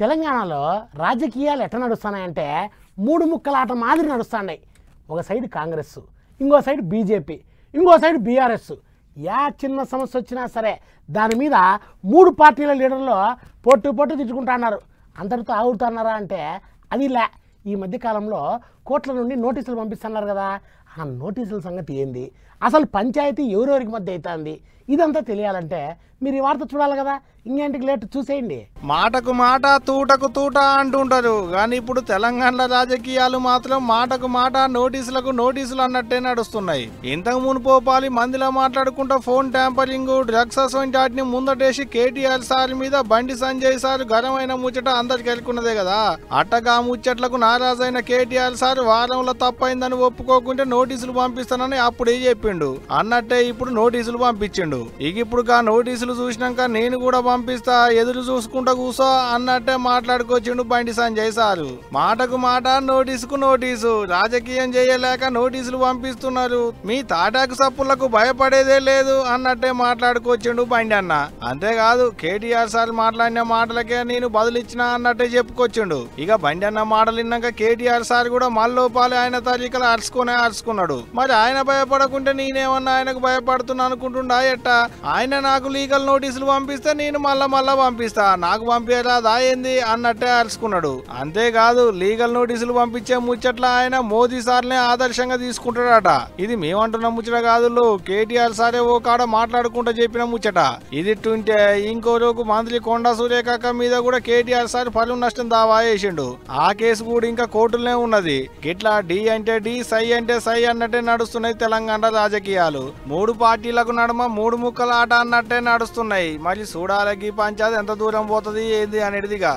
తెలంగాణలో రాజకీయాలు ఎట్లా నడుస్తున్నాయంటే మూడు ముక్కలాట మాదిరి నడుస్తున్నాయి ఒక సైడ్ కాంగ్రెస్ ఇంకో సైడ్ బీజేపీ ఇంకో సైడ్ బీఆర్ఎస్ యా చిన్న సమస్య వచ్చినా సరే దాని మీద మూడు పార్టీల లీడర్లు పొట్టు పొట్టు తిట్టుకుంటున్నారు అందరితో ఆగుతున్నారా అంటే అది లే ఈ మధ్యకాలంలో కోట్ల నుండి నోటీసులు పంపిస్తున్నారు కదా ఆ నోటీసుల సంగతి ఏంది అసలు పంచాయతీ ఎవరెవరికి మధ్య అవుతుంది ఇదంతా తెలియాలంటే మీరు ఈ వార్త చూడాలి కదా ఇంకేంటికి లేట్ చూసేయండి మాటకు మాట తూటకు తూట అంటుంటారు కానీ ఇప్పుడు తెలంగాణ రాజకీయాలు మాత్రం మాటకు మాట నోటీసులకు నోటీసులు అన్నట్టే నడుస్తున్నాయి ఇంతకు పోపాలి మందిలో మాట్లాడుకుంటా ఫోన్ ట్యాంపరింగ్ డ్రగ్స్ అసోంటి వాటిని ముందటేసి కేటీఆర్ సార్ మీద బండి సంజయ్ సార్ ఘనమైన ముచ్చట అందరికి వెళ్ళుకున్నదే కదా అట్టగా ముచ్చట్లకు నారాజైన కేటీఆర్ సార్ వారంలో తప్పైందని ఒప్పుకోకుంటే నోటీసులు పంపిస్తానని అప్పుడే చెప్పారు చెప్పిండు అన్నట్టే ఇప్పుడు నోటీసులు పంపించిండు ఇక ఇప్పుడు ఆ నోటీసులు చూసినాక నేను కూడా పంపిస్తా ఎదురు చూసుకుంటా కూసో అన్నట్టే మాట్లాడుకొచ్చిండు బండి సంజయ్ సారు మాటకు మాట నోటీసుకు నోటీసు రాజకీయం చేయలేక నోటీసులు పంపిస్తున్నారు మీ తాటాకు సప్పులకు భయపడేదే లేదు అన్నట్టే మాట్లాడుకొచ్చిండు బండి అన్న అంతేకాదు కేటీఆర్ సార్ మాట్లాడిన మాటలకే నేను బదులిచ్చిన అన్నట్టే చెప్పుకొచ్చిండు ఇక బండి అన్న మాటలు విన్నాక కేటీఆర్ సార్ కూడా మల్లోపాలి ఆయన తరీకలు అరుచుకునే అరుచుకున్నాడు మరి ఆయన భయపడకుంటే నేనేమన్నా ఆయనకు భయపడుతున్నా అనుకుంటుండా ఎట్ట ఆయన నాకు లీగల్ నోటీసులు పంపిస్తే నేను మళ్ళా మళ్ళా పంపిస్తా నాకు పంపేలా ఏంది అన్నట్టే అరుచుకున్నాడు అంతేకాదు లీగల్ నోటీసులు పంపించే ముచ్చట్ల ఆయన మోదీ సార్నే ఆదర్శంగా తీసుకుంటాడట ఇది మేమంటున్న ముచ్చట కాదు కేటీఆర్ సారే ఓ కాడ మాట్లాడుకుంటా చెప్పిన ముచ్చట ఇది ఇట్టుంటే ఇంకో రోజు మంత్రి కొండా సూర్యకాక మీద కూడా కేటీఆర్ సార్ పలు నష్టం దావా వేసిండు ఆ కేసు కూడా ఇంకా కోర్టులోనే ఉన్నది గిట్లా డి అంటే డి సై అంటే సై అన్నట్టే నడుస్తున్నాయి తెలంగాణ రాజకీయాలు మూడు పార్టీలకు నడుమ మూడు ముక్కల ఆట అన్నట్టే నడుస్తున్నాయి మళ్ళీ చూడాలకి పంచాయతీ ఎంత దూరం పోతుంది ఏంది అనేదిగా